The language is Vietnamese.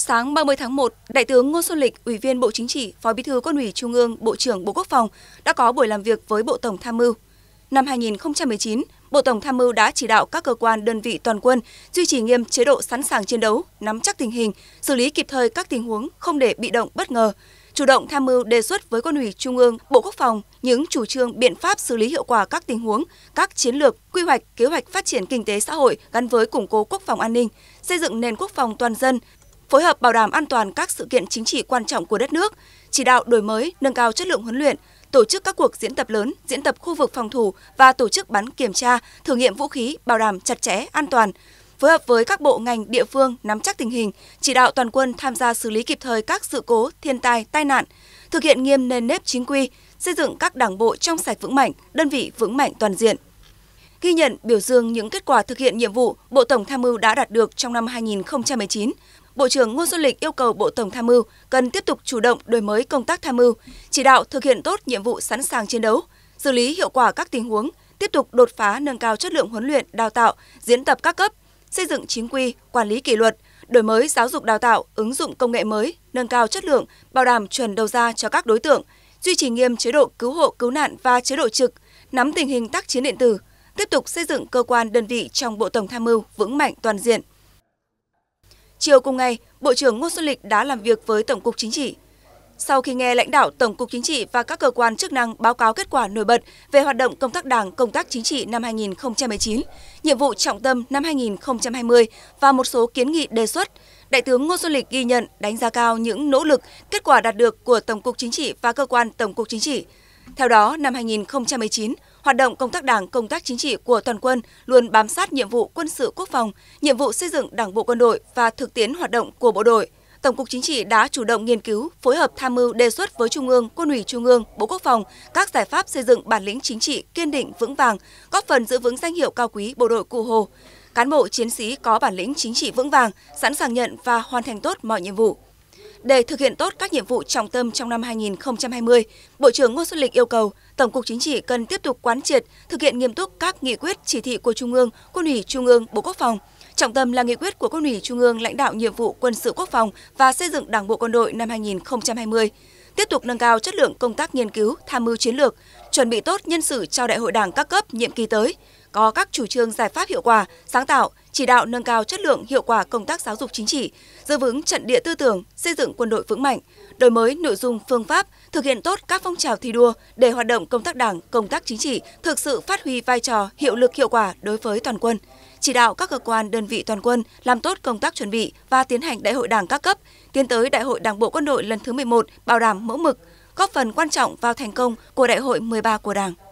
Sáng 30 tháng 1, Đại tướng Ngô Xuân Lịch, Ủy viên Bộ Chính trị, Phó Bí thư Quân ủy Trung ương, Bộ trưởng Bộ Quốc phòng đã có buổi làm việc với Bộ Tổng Tham mưu. Năm 2019, Bộ Tổng Tham mưu đã chỉ đạo các cơ quan đơn vị toàn quân duy trì nghiêm chế độ sẵn sàng chiến đấu, nắm chắc tình hình, xử lý kịp thời các tình huống không để bị động bất ngờ, chủ động tham mưu đề xuất với Quân ủy Trung ương, Bộ Quốc phòng những chủ trương biện pháp xử lý hiệu quả các tình huống, các chiến lược, quy hoạch, kế hoạch phát triển kinh tế xã hội gắn với củng cố quốc phòng an ninh, xây dựng nền quốc phòng toàn dân, phối hợp bảo đảm an toàn các sự kiện chính trị quan trọng của đất nước, chỉ đạo đổi mới, nâng cao chất lượng huấn luyện, tổ chức các cuộc diễn tập lớn, diễn tập khu vực phòng thủ và tổ chức bắn kiểm tra, thử nghiệm vũ khí bảo đảm chặt chẽ, an toàn, phối hợp với các bộ ngành địa phương nắm chắc tình hình, chỉ đạo toàn quân tham gia xử lý kịp thời các sự cố, thiên tai, tai nạn, thực hiện nghiêm nền nếp chính quy, xây dựng các đảng bộ trong sạch vững mạnh, đơn vị vững mạnh toàn diện. Ghi nhận biểu dương những kết quả thực hiện nhiệm vụ Bộ Tổng tham mưu đã đạt được trong năm 2019, Bộ trưởng Ngô Xuân Lịch yêu cầu Bộ Tổng tham mưu cần tiếp tục chủ động đổi mới công tác tham mưu, chỉ đạo thực hiện tốt nhiệm vụ sẵn sàng chiến đấu, xử lý hiệu quả các tình huống, tiếp tục đột phá nâng cao chất lượng huấn luyện, đào tạo, diễn tập các cấp, xây dựng chính quy, quản lý kỷ luật, đổi mới giáo dục đào tạo, ứng dụng công nghệ mới, nâng cao chất lượng, bảo đảm chuẩn đầu ra cho các đối tượng, duy trì nghiêm chế độ cứu hộ cứu nạn và chế độ trực, nắm tình hình tác chiến điện tử, tiếp tục xây dựng cơ quan đơn vị trong Bộ Tổng tham mưu vững mạnh toàn diện. Chiều cùng ngày, Bộ trưởng Ngô Xuân Lịch đã làm việc với Tổng cục Chính trị. Sau khi nghe lãnh đạo Tổng cục Chính trị và các cơ quan chức năng báo cáo kết quả nổi bật về hoạt động công tác Đảng, công tác chính trị năm 2019, nhiệm vụ trọng tâm năm 2020 và một số kiến nghị đề xuất, Đại tướng Ngô Xuân Lịch ghi nhận, đánh giá cao những nỗ lực, kết quả đạt được của Tổng cục Chính trị và cơ quan Tổng cục Chính trị. Theo đó, năm 2019, hoạt động công tác đảng, công tác chính trị của toàn quân luôn bám sát nhiệm vụ quân sự quốc phòng, nhiệm vụ xây dựng đảng bộ quân đội và thực tiễn hoạt động của bộ đội. Tổng cục Chính trị đã chủ động nghiên cứu, phối hợp tham mưu đề xuất với Trung ương, Quân ủy Trung ương, Bộ Quốc phòng các giải pháp xây dựng bản lĩnh chính trị kiên định vững vàng, góp phần giữ vững danh hiệu cao quý bộ đội cụ Hồ. Cán bộ chiến sĩ có bản lĩnh chính trị vững vàng, sẵn sàng nhận và hoàn thành tốt mọi nhiệm vụ. Để thực hiện tốt các nhiệm vụ trọng tâm trong năm 2020, Bộ trưởng Ngô Xuân Lịch yêu cầu Tổng cục Chính trị cần tiếp tục quán triệt, thực hiện nghiêm túc các nghị quyết chỉ thị của Trung ương, Quân ủy Trung ương, Bộ Quốc phòng, Trọng tâm là nghị quyết của Quân ủy Trung ương lãnh đạo nhiệm vụ quân sự quốc phòng và xây dựng Đảng bộ quân đội năm 2020. Tiếp tục nâng cao chất lượng công tác nghiên cứu, tham mưu chiến lược, chuẩn bị tốt nhân sự cho Đại hội Đảng các cấp nhiệm kỳ tới, có các chủ trương giải pháp hiệu quả, sáng tạo, chỉ đạo nâng cao chất lượng hiệu quả công tác giáo dục chính trị, giữ vững trận địa tư tưởng, xây dựng quân đội vững mạnh, đổi mới nội dung phương pháp, thực hiện tốt các phong trào thi đua để hoạt động công tác đảng, công tác chính trị thực sự phát huy vai trò hiệu lực hiệu quả đối với toàn quân. Chỉ đạo các cơ quan đơn vị toàn quân làm tốt công tác chuẩn bị và tiến hành đại hội đảng các cấp, tiến tới đại hội đảng bộ quân đội lần thứ 11 bảo đảm mẫu mực, góp phần quan trọng vào thành công của đại hội 13 của đảng.